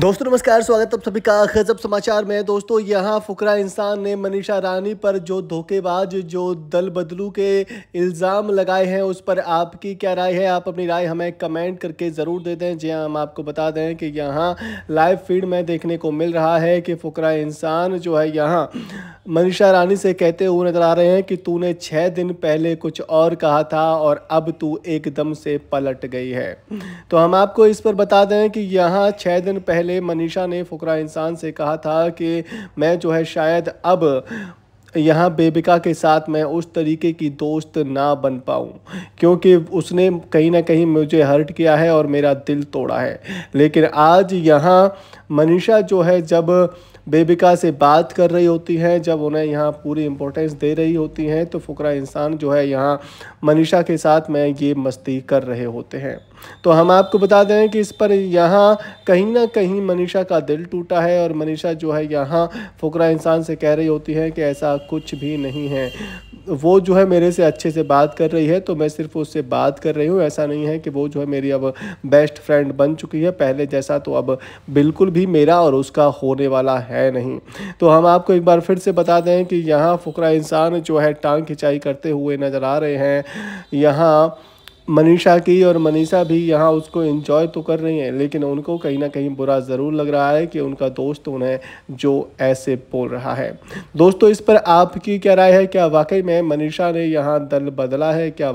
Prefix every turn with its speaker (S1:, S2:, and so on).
S1: दोस्तों नमस्कार स्वागत आप सभी का गजब समाचार में दोस्तों यहाँ फुकरा इंसान ने मनीषा रानी पर जो धोखेबाज जो दल बदलू के इल्ज़ाम लगाए हैं उस पर आपकी क्या राय है आप अपनी राय हमें कमेंट करके ज़रूर दे दें जी हाँ, हम आपको बता दें कि यहाँ लाइव फीड में देखने को मिल रहा है कि फुकरा इंसान जो है यहाँ मनीषा रानी से कहते हुए नजर आ रहे हैं कि तूने छः दिन पहले कुछ और कहा था और अब तू एकदम से पलट गई है तो हम आपको इस पर बता दें कि यहाँ छः दिन पहले मनीषा ने फुकरा इंसान से कहा था कि मैं जो है शायद अब यहाँ बेबिका के साथ मैं उस तरीके की दोस्त ना बन पाऊँ क्योंकि उसने कहीं ना कहीं मुझे हर्ट किया है और मेरा दिल तोड़ा है लेकिन आज यहाँ मनीषा जो है जब बेबिका से बात कर रही होती हैं जब उन्हें यहाँ पूरी इंपॉर्टेंस दे रही होती हैं तो फुकरा इंसान जो है यहाँ मनीषा के साथ में ये मस्ती कर रहे होते हैं तो हम आपको बता दें कि इस पर यहाँ कहीं ना कहीं मनीषा का दिल टूटा है और मनीषा जो है यहाँ फुकरा इंसान से कह रही होती है कि ऐसा कुछ भी नहीं है वो जो है मेरे से अच्छे से बात कर रही है तो मैं सिर्फ उससे बात कर रही हूँ ऐसा नहीं है कि वो जो है मेरी अब बेस्ट फ्रेंड बन चुकी है पहले जैसा तो अब बिल्कुल भी मेरा और उसका होने वाला है नहीं तो हम आपको एक बार फिर से बता दें कि यहाँ फुकरा इंसान जो है टांग खिंचाई करते हुए नज़र आ रहे हैं यहाँ मनीषा की और मनीषा भी यहाँ उसको इंजॉय तो कर रही हैं लेकिन उनको कहीं ना कहीं बुरा ज़रूर लग रहा है कि उनका दोस्त उन्हें जो ऐसे बोल रहा है दोस्तों इस पर आपकी क्या राय है क्या वाकई में मनीषा ने यहाँ दल बदला है क्या